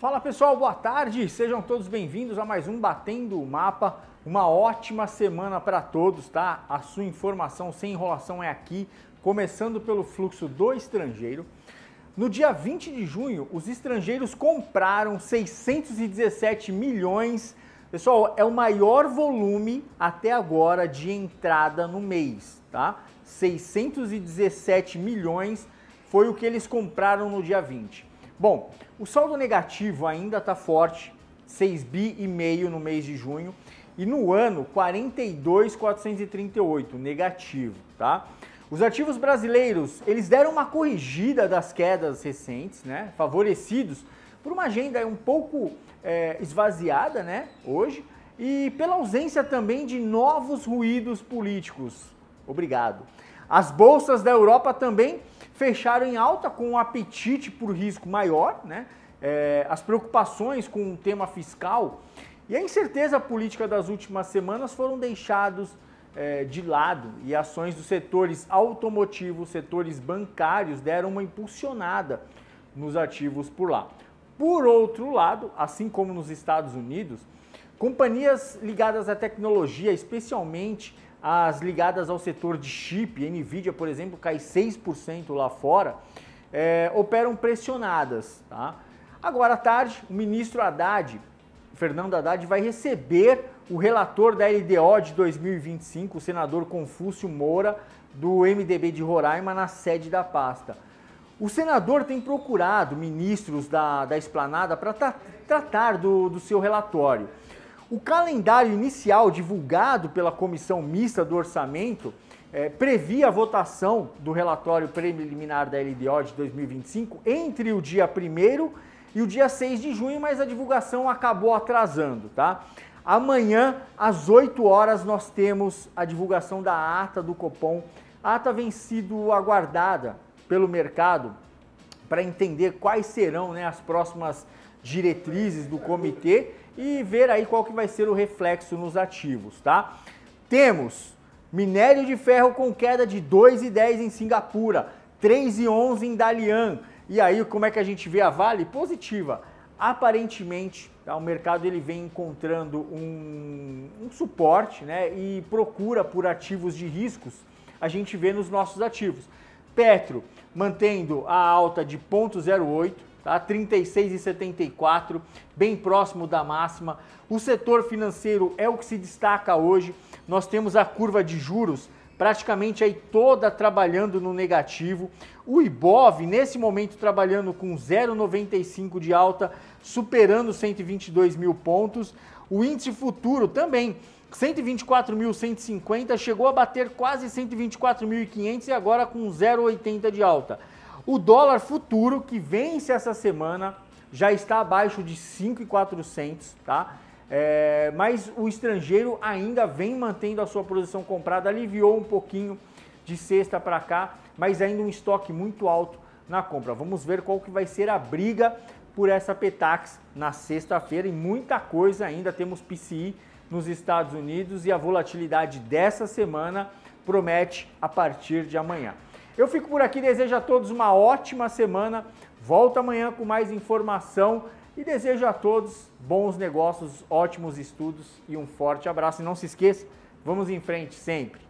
Fala pessoal, boa tarde, sejam todos bem-vindos a mais um Batendo o Mapa. Uma ótima semana para todos, tá? A sua informação sem enrolação é aqui, começando pelo fluxo do estrangeiro. No dia 20 de junho, os estrangeiros compraram 617 milhões. Pessoal, é o maior volume até agora de entrada no mês, tá? 617 milhões foi o que eles compraram no dia 20. Bom, o saldo negativo ainda está forte, 6 bi e meio no mês de junho e no ano 42,438 negativo, tá? Os ativos brasileiros, eles deram uma corrigida das quedas recentes, né? Favorecidos por uma agenda um pouco é, esvaziada, né? Hoje e pela ausência também de novos ruídos políticos. Obrigado. As bolsas da Europa também fecharam em alta com um apetite por risco maior, né? É, as preocupações com o tema fiscal e a incerteza política das últimas semanas foram deixados é, de lado e ações dos setores automotivos, setores bancários deram uma impulsionada nos ativos por lá. Por outro lado, assim como nos Estados Unidos, companhias ligadas à tecnologia, especialmente as ligadas ao setor de chip, Nvidia, por exemplo, cai 6% lá fora, é, operam pressionadas. Tá? Agora à tarde, o ministro Haddad, Fernando Haddad, vai receber o relator da LDO de 2025, o senador Confúcio Moura, do MDB de Roraima, na sede da pasta. O senador tem procurado ministros da, da esplanada para tra tratar do, do seu relatório. O calendário inicial divulgado pela Comissão Mista do Orçamento é, previa a votação do relatório preliminar da LDO de 2025 entre o dia 1 e o dia 6 de junho, mas a divulgação acabou atrasando, tá? Amanhã, às 8 horas, nós temos a divulgação da ata do Copom, ata vencido aguardada pelo mercado para entender quais serão né, as próximas diretrizes do comitê e ver aí qual que vai ser o reflexo nos ativos, tá? Temos minério de ferro com queda de 2,10 em Singapura, 3,11 em Dalian. E aí, como é que a gente vê a Vale? Positiva. Aparentemente, tá? o mercado ele vem encontrando um, um suporte né? e procura por ativos de riscos, a gente vê nos nossos ativos. Petro mantendo a alta de 0,08, tá? 36,74, bem próximo da máxima. O setor financeiro é o que se destaca hoje. Nós temos a curva de juros praticamente aí toda trabalhando no negativo. O Ibov, nesse momento, trabalhando com 0,95 de alta, superando 122 mil pontos. O índice futuro também 124.150 chegou a bater quase 124.500 e agora com 0,80 de alta. O dólar futuro que vence essa semana já está abaixo de 5,400, tá? É, mas o estrangeiro ainda vem mantendo a sua posição comprada, aliviou um pouquinho de sexta para cá, mas ainda um estoque muito alto na compra. Vamos ver qual que vai ser a briga por essa Petax na sexta-feira e muita coisa ainda temos PCI nos Estados Unidos e a volatilidade dessa semana promete a partir de amanhã. Eu fico por aqui, desejo a todos uma ótima semana. Volto amanhã com mais informação e desejo a todos bons negócios, ótimos estudos e um forte abraço. E não se esqueça, vamos em frente sempre.